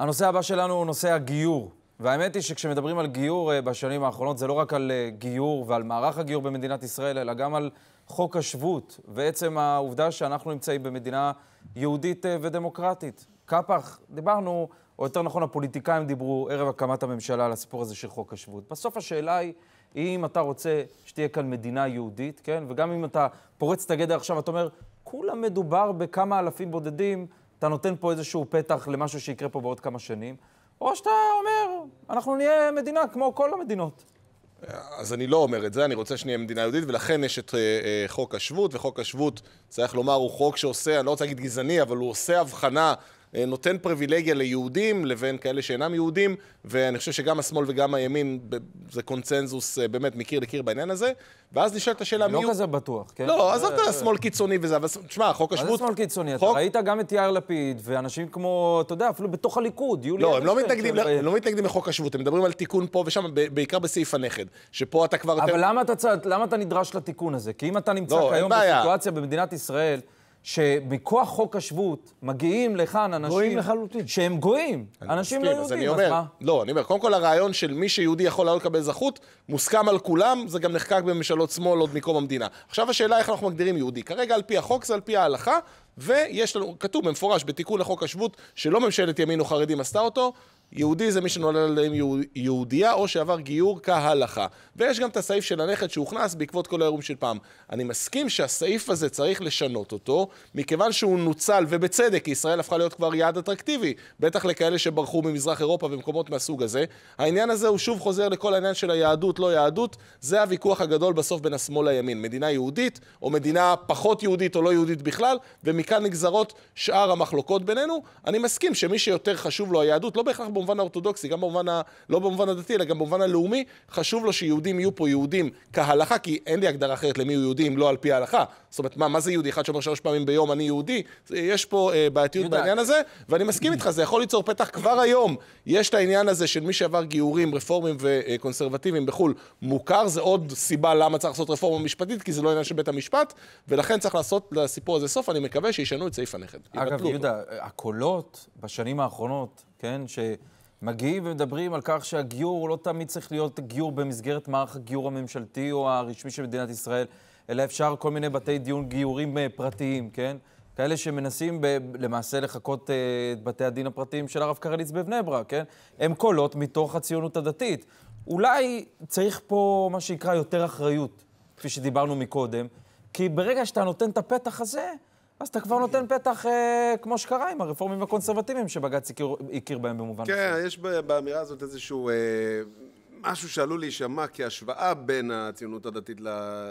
הנושא הבא שלנו הוא נושא הגיור. והאמת היא שכשמדברים על גיור אה, בשנים האחרונות, זה לא רק על אה, גיור ועל מערך הגיור במדינת ישראל, אלא גם על חוק השבות, ועצם העובדה שאנחנו נמצאים במדינה יהודית אה, ודמוקרטית. קפח, דיברנו, או יותר נכון, הפוליטיקאים דיברו ערב הקמת הממשלה על הסיפור הזה של חוק השבות. בסוף השאלה היא... אם אתה רוצה שתהיה כאן מדינה יהודית, כן? וגם אם אתה פורץ את הגדר עכשיו, אתה אומר, כולה מדובר בכמה אלפים בודדים אתה נותן פה איזשהו פתח למשהו שיקרה פה בעוד כמה שנים, או שאתה אומר, אנחנו נהיה מדינה כמו כל המדינות. אז אני לא אומר את זה, אני רוצה שנהיה מדינה יהודית, ולכן יש את אה, אה, חוק השבות, וחוק השבות, צריך לומר, הוא חוק שעושה, אני לא רוצה להגיד גזעני, אבל הוא עושה הבחנה אה, נותן פריבילגיה ליהודים לבין כאלה שאינם יהודים, ואני חושב שגם השמאל וגם הימין, זה קונצנזוס אה, באמת מקיר לקיר בעניין הזה. ואז נשאלת השאלה לא מי הוא... לא כזה בטוח, כן? לא, עזוב אה, את השמאל קיצוני וזה, אבל תשמע, חוק השבות... מה זה שמאל קיצוני? אתה ראית גם את יאיר לפיד, ואנשים כמו, אתה יודע, אפילו בתוך הליכוד, יולי... לא, הם לא, כן, לא מתנגדים לחוק השבות, הם מדברים על תיקון פה ושם, בעיקר בסעיף הנכד, שפה אתה כבר... אבל למה אתה נדרש לתיקון הזה? כי אם אתה נמצא לא, כיום בסיטואציה במדינת ישראל... שמכוח חוק השבות מגיעים לכאן אנשים... גויים לחלוטין. שהם גויים. אנשים מסכים, לא יהודים, אז, אומר, אז מה? לא, אני אומר, קודם כל הרעיון של מי שיהודי יכול לעלות לקבל אזרחות, מוסכם על כולם, זה גם נחקק בממשלות שמאל עוד מקום המדינה. עכשיו השאלה איך אנחנו מגדירים יהודי. כרגע על פי החוק זה על פי ההלכה, ויש לנו, כתוב במפורש בתיקון לחוק השבות, שלא ממשלת ימין או חרדים עשתה אותו, יהודי זה מי שנולד על ידי יהודייה או שעבר גיור כהלכה. ויש גם את הסעיף של הנכד שהוכנס בעקבות כל האירועים של פעם. אני מסכים שהסעיף הזה צריך לשנות אותו, מכיוון שהוא נוצל, ובצדק, כי ישראל הפכה להיות כבר יעד אטרקטיבי, בטח לכאלה שברחו ממזרח אירופה ומקומות מהסוג הזה. העניין הזה הוא שוב חוזר לכל העניין של היהדות, לא יהדות, זה הוויכוח הגדול בסוף בין השמאל לימין. מדינה יהודית, או מדינה פחות יהודית או לא יהודית בכלל, ומכאן נגזרות שאר המחלוקות בינינו. אני מסכים שמי שיותר חשוב לו היהדות, לא בהכרח במובן האורתודוקסי, גם במובן ה... לא במובן הדתי, אלא גם במובן הלאומי, חשוב לו שיהודים יהיו פה יהודים כהלכה, כי אין לי הגדרה אחרת למי הוא יהודי אם לא על פי ההלכה. זאת אומרת, מה, מה זה יהודי? אחד שאומר שלוש פעמים ביום אני יהודי? יש פה אה, בעייתיות בעניין הזה, ואני מסכים איתך, זה יכול ליצור פתח כבר היום. יש את העניין הזה של מי שעבר גיורים, רפורמים וקונסרבטיבים אה, בחו"ל, מוכר, זה עוד סיבה למה צריך לעשות רפורמה משפטית, כי זה לא עניין של בית המשפט, ולכן צריך לעשות לסיפור הזה סוף. אני מקווה שישנו את סעיף הנכד. אגב, יהודה, הקולות בשנים האחרונות כן? שמגיעים ומדברים על כך שהגיור לא תמיד צריך להיות גיור במסגרת מערך הגיור הממשלתי או הרשמי של מדינת ישראל, אלא אפשר כל מיני בתי דיון גיורים אה, פרטיים, כן? כאלה שמנסים ב- למעשה לחקות uh, את בתי הדין הפרטיים של הרב קרליץ בבני ברק, כן? הם קולות מתוך הציונות הדתית. אולי צריך פה מה שנקרא יותר אחריות, כפי שדיברנו מקודם, כי ברגע שאתה נותן את הפתח הזה, אז אתה כבר נותן פתח, אה, כמו שקרה עם הרפורמים והקונסרבטיבים, שבג"ץ הכיר, בהם במובן הזה. כן, יש באמירה הזאת איזשהו... אה, משהו שעלול להישמע כהשוואה בין הציונות הדתית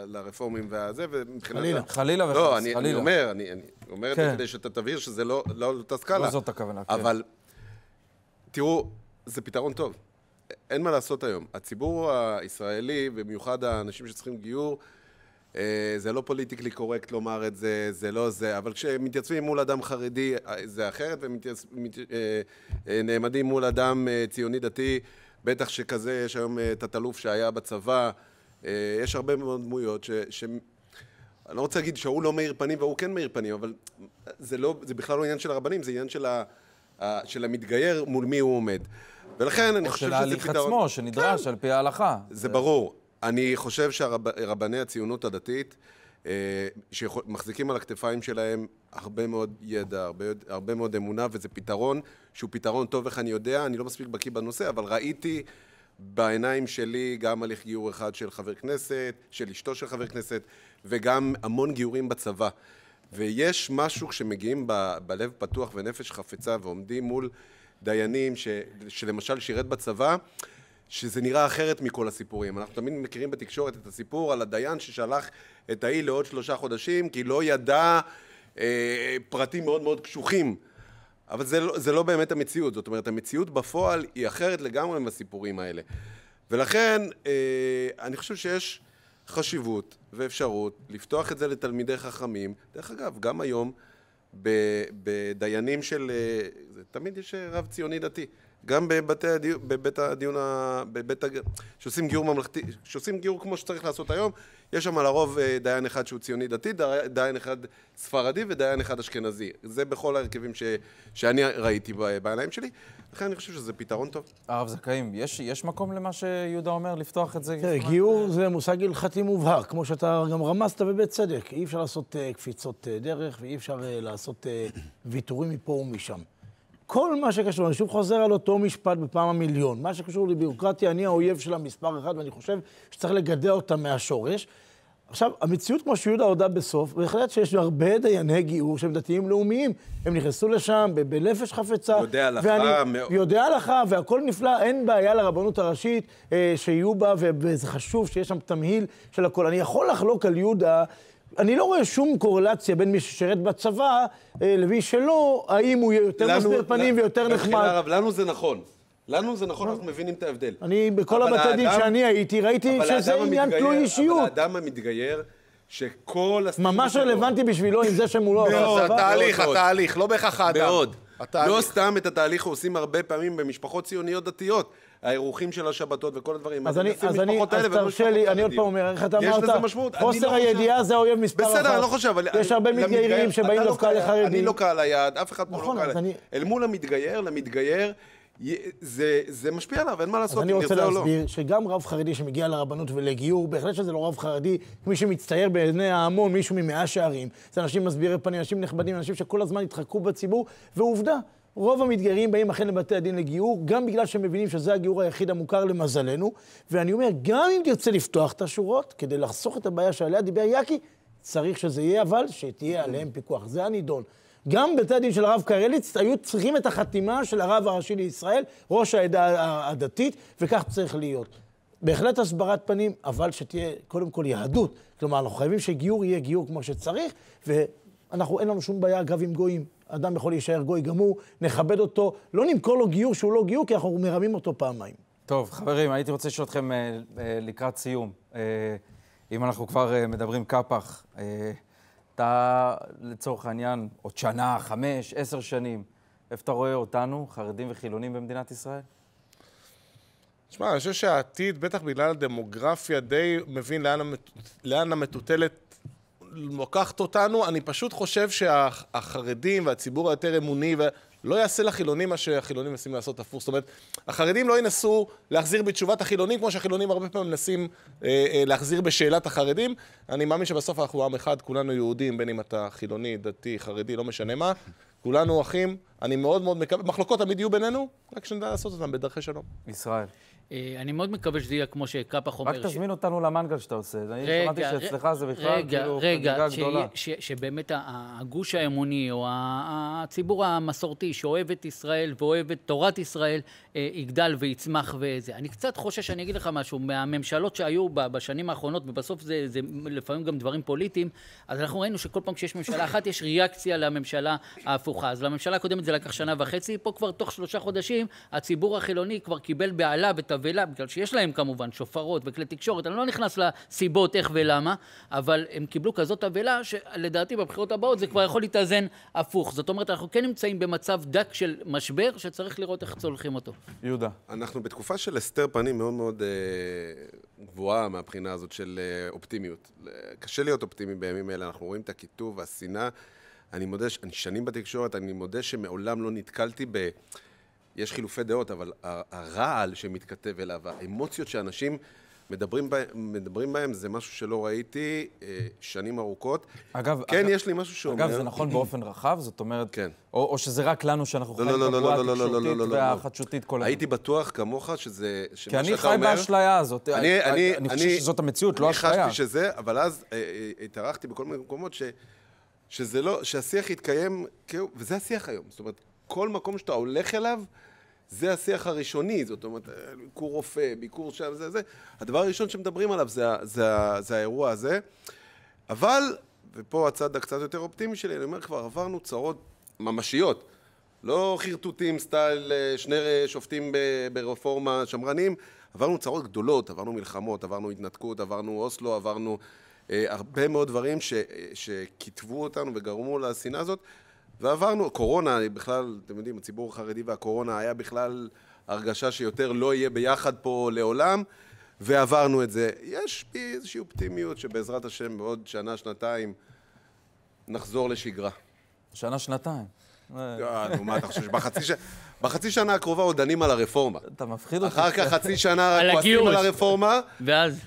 לרפורמים והזה, ומבחינת... חלילה, חלילה וחס, חלילה. לא, אני, אומר, אני, אומר את זה כן. כדי שאתה תבהיר שזה לא, לא אותה סקאלה. לא, לא זאת הכוונה, כן. אבל תראו, זה פתרון טוב. אין מה לעשות היום. הציבור הישראלי, במיוחד האנשים שצריכים גיור, אה, זה לא פוליטיקלי קורקט לומר את זה, זה לא זה, אבל כשמתייצבים מול אדם חרדי אה, זה אחרת, ונעמדים אה, מול אדם ציוני דתי, בטח שכזה, יש היום את התלוף שהיה בצבא, יש הרבה מאוד דמויות ש... ש... אני לא רוצה להגיד שהוא לא מאיר פנים והוא כן מאיר פנים, אבל זה, לא, זה בכלל לא עניין של הרבנים, זה עניין של, ה, ה, של המתגייר מול מי הוא עומד. ולכן אני חושב שזה פתרון... או של ההליך עצמו, שנדרש כן. על פי ההלכה. זה, זה ברור. אני חושב שרבני הציונות הדתית, אה, שמחזיקים על הכתפיים שלהם הרבה מאוד ידע, הרבה, הרבה מאוד אמונה, וזה פתרון שהוא פתרון טוב, איך אני יודע, אני לא מספיק בקיא בנושא, אבל ראיתי בעיניים שלי גם הליך גיור אחד של חבר כנסת, של אשתו של חבר כנסת, וגם המון גיורים בצבא. ויש משהו כשמגיעים ב, בלב פתוח ונפש חפצה ועומדים מול דיינים ש, שלמשל שירת בצבא, שזה נראה אחרת מכל הסיפורים. אנחנו תמיד מכירים בתקשורת את הסיפור על הדיין ששלח את ההיא לעוד שלושה חודשים, כי לא ידע אה, פרטים מאוד מאוד קשוחים. אבל זה, לא, זה לא באמת המציאות. זאת אומרת, המציאות בפועל היא אחרת לגמרי מהסיפורים האלה. ולכן, אה, אני חושב שיש חשיבות ואפשרות לפתוח את זה לתלמידי חכמים. דרך אגב, גם היום, בדיינים של... אה, תמיד יש אה, רב ציוני דתי. גם בבתי הדיון, בבית הדיון, בבית הג... כשעושים גיור ממלכתי, כשעושים גיור כמו שצריך לעשות היום, יש שם לרוב אה, דיין אחד שהוא ציוני דתי, דיין אחד ספרדי ודיין אחד אשכנזי. זה בכל ההרכבים ש... שאני ראיתי בעיניים שלי, לכן אני חושב שזה פתרון טוב. הרב זכאים, יש, יש מקום למה שיהודה אומר, לפתוח את זה? תראה, גיור זה מושג הלכתי מובהק, כמו שאתה גם רמזת בבצדק. אי אפשר לעשות אה, קפיצות אה, דרך ואי אפשר לעשות ויתורים מפה ומשם. כל מה שקשור, אני שוב חוזר על אותו משפט בפעם המיליון, מה שקשור לביורוקרטיה, אני האויב של המספר אחד, ואני חושב שצריך לגדע אותה מהשורש. עכשיו, המציאות, כמו שיהודה הודה בסוף, בהחלט שיש הרבה דייני גיור שהם דתיים לאומיים. הם נכנסו לשם בנפש חפצה. יודע הלכה מאוד. יודע הלכה, והכול נפלא, אין בעיה לרבנות הראשית אה, שיהיו בה, וזה חשוב שיש שם תמהיל של הכול. אני יכול לחלוק על יהודה אני לא רואה שום קורלציה בין מי ששירת בצבא אה, למי שלא, האם הוא יהיה יותר מסביר פנים ויותר נחמד. הרב, לנו זה נכון. לנו זה נכון, אנחנו מבינים את ההבדל. אני, בכל הבתי דין שאני הייתי, ראיתי שזה עניין תלוי אישיות. אבל האדם המתגייר... שכל... ממש רלוונטי בשבילו עם זה שמולו. לא- מאוד, התהליך, התהליך, לא בהכרח האדם. מאוד. התהליך. לא סתם את התהליך עושים הרבה פעמים במשפחות ציוניות דתיות. האירוחים של השבתות וכל הדברים. אז אני, אז אני, אז תרשה לי, אני עוד פעם אומר, איך אתה אמרת, חוסר לא הידיעה זה האויב מספר אחת. בסדר, אני לא חושב, אבל... יש הרבה מתגיירים שבאים לא דווקא לחרדים. אני לא קהל היעד, אף אחד פה לא נכון, קהל. אל מול המתגייר, למתגייר זה, זה משפיע עליו, אין מה לעשות, אני רוצה לא. להסביר לא. שגם רב חרדי שמגיע לרבנות ולגיור, בהחלט שזה לא רב חרדי, מי שמצטייר בעיני ההמון, מישהו ממאה שערים, זה אנשים מסבירי פנים, אנשים נכבדים, אנשים שכל הזמן התחקו בציבור, ועובדה, רוב המתגיירים באים אכן לבתי הדין לגיור, גם בגלל שהם מבינים שזה הגיור היחיד המוכר למזלנו, ואני אומר, גם אם תרצה לפתוח את השורות, כדי לחסוך את הבעיה שעליה דיבר יאקי, צריך שזה יהיה, אבל שתהיה עליהם פיקוח. זה הנידון. גם בתי הדין של הרב קרליץ היו צריכים את החתימה של הרב הראשי לישראל, ראש העדה הדתית, וכך צריך להיות. בהחלט הסברת פנים, אבל שתהיה קודם כל יהדות. כלומר, אנחנו חייבים שגיור יהיה גיור כמו שצריך, ואנחנו, אין לנו שום בעיה, אגב, עם גויים. אדם יכול להישאר גוי גמור, נכבד אותו, לא נמכור לו גיור שהוא לא גיור, כי אנחנו מרמים אותו פעמיים. טוב, חברים, הייתי רוצה לשאול אתכם אה, אה, לקראת סיום. אה, אם אנחנו כבר מדברים קפח, אתה, לצורך העניין, עוד שנה, חמש, עשר שנים, איפה אתה רואה אותנו, חרדים וחילונים במדינת ישראל? תשמע, אני חושב שהעתיד, בטח בגלל הדמוגרפיה, די מבין לאן, המת... לאן המטוטלת לוקחת אותנו. אני פשוט חושב שהחרדים שה... והציבור היותר אמוני, ו... לא יעשה לחילונים מה שהחילונים מנסים לעשות הפוך. זאת אומרת, החרדים לא ינסו להחזיר בתשובת החילונים, כמו שהחילונים הרבה פעמים מנסים אה, אה, להחזיר בשאלת החרדים. אני מאמין שבסוף אנחנו עם אחד, כולנו יהודים, בין אם אתה חילוני, דתי, חרדי, לא משנה מה. כולנו אחים, אני מאוד מאוד מקווה, מחלוקות תמיד יהיו בינינו, רק שנדע לעשות אותן בדרכי שלום. ישראל. אה, אני מאוד מקווה שזה יהיה כמו שקאפח אומר. רק תזמין אותנו למנגל שאתה עושה. רגע, אני שמעתי רגע, שאצלך זה בכלל רגע, כאילו חגיגה גדולה. רגע, רגע, שבאמת הגוש האמוני, או הציבור המסורתי שאוהב את ישראל ואוהב את תורת ישראל, אה, יגדל ויצמח וזה. אני קצת חושש, אני אגיד לך משהו, מהממשלות שהיו בשנים האחרונות, ובסוף זה, זה לפעמים גם דברים פוליטיים, אז אנחנו ראינו שכל פעם כשיש ממשלה אחת, יש ריאקציה לממשלה ההפוכה. אז לממשלה הקודמת זה לקח שנה וחצי, פה כבר תוך שלושה חודשים, הציבור החילוני כבר קיבל בעלה ותבין ולמה, בגלל שיש להם כמובן שופרות וכלי תקשורת, אני לא נכנס לסיבות איך ולמה, אבל הם קיבלו כזאת אבלה שלדעתי בבחירות הבאות זה כבר יכול להתאזן הפוך. זאת אומרת, אנחנו כן נמצאים במצב דק של משבר שצריך לראות איך צולחים אותו. יהודה. אנחנו בתקופה של הסתר פנים מאוד מאוד אה, גבוהה מהבחינה הזאת של אה, אופטימיות. קשה להיות אופטימי בימים אלה, אנחנו רואים את הקיטוב והשנאה. אני מודה, אני שנים בתקשורת, אני מודה שמעולם לא נתקלתי ב... יש חילופי דעות, אבל הרעל שמתכתב אליו, האמוציות שאנשים מדברים, בה, מדברים בהם, זה משהו שלא ראיתי אה, שנים ארוכות. אגב, כן, אגב, יש לי משהו שאומר... אגב, זה נכון באופן רחב? זאת אומרת... כן. או, או שזה רק לנו, שאנחנו לא, לא חיים לא לא, לא, לא, בבועה לא, לא, התקשורתית והחדשותית כל הזמן. הייתי בטוח כמוך שזה... שמה שאתה אומר... כי אני חי באשליה הזאת. אני, אני, אני אני חושב אני, שזאת המציאות, לא אשליה. אני חשתי שזה, אבל אז אה, אה, התארחתי בכל מיני מקומות ש... שזה לא, שהשיח יתקיים, וזה השיח היום. זאת אומרת, כל מקום שאתה הולך אליו, זה השיח הראשוני, זאת אומרת, ביקור רופא, ביקור שם, זה, זה. הדבר הראשון שמדברים עליו זה, זה, זה האירוע הזה. אבל, ופה הצד הקצת יותר אופטימי שלי, אני אומר, כבר עברנו צרות ממשיות. לא חרטוטים סטייל אה, שני שופטים ברפורמה שמרנים, עברנו צרות גדולות, עברנו מלחמות, עברנו התנתקות, עברנו אוסלו, עברנו אה, הרבה מאוד דברים אה, שכיתבו אותנו וגרמו לשנאה הזאת. ועברנו, קורונה, בכלל, אתם יודעים, הציבור החרדי והקורונה היה בכלל הרגשה שיותר לא יהיה ביחד פה לעולם, ועברנו את זה. יש בי איזושהי אופטימיות שבעזרת השם בעוד שנה, שנתיים, נחזור לשגרה. שנה, שנתיים. אה, נו, מה אתה חושב שבחצי שנה... הקרובה עוד דנים על הרפורמה. אתה מפחיד אותי. אחר כך חצי שנה כועסים על הרפורמה,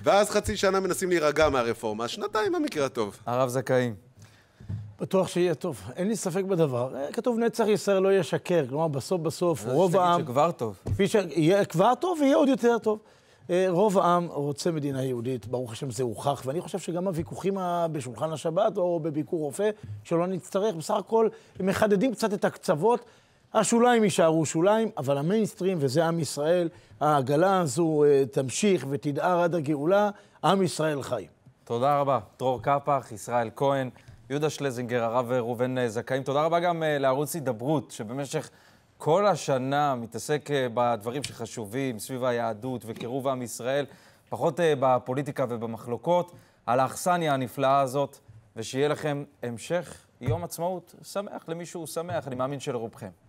ואז חצי שנה מנסים להירגע מהרפורמה. שנתיים במקרה הטוב. הרב זכאים. בטוח שיהיה טוב, אין לי ספק בדבר. אה, כתוב נצח ישראל לא ישקר, כלומר בסוף בסוף רוב העם... תגיד שכבר טוב. ש... יהיה כבר טוב ויהיה עוד יותר טוב. אה, רוב העם רוצה מדינה יהודית, ברוך השם זה הוכח, ואני חושב שגם הוויכוחים בשולחן השבת או בביקור רופא, שלא נצטרך, בסך הכל הם מחדדים קצת את הקצוות. השוליים יישארו שוליים, אבל המיינסטרים, וזה עם ישראל, העגלה הזו אה, תמשיך ותדהר עד הגאולה, עם ישראל חי. תודה רבה. דרור קפח, ישראל כהן. יהודה שלזינגר, הרב ראובן אה, זכאים. תודה רבה גם אה, לערוץ הידברות, שבמשך כל השנה מתעסק אה, בדברים שחשובים סביב היהדות וקירוב עם ישראל, פחות בפוליטיקה ובמחלוקות, על האכסניה הנפלאה הזאת, ושיהיה לכם המשך יום עצמאות שמח למי שהוא שמח, אני מאמין שלרובכם.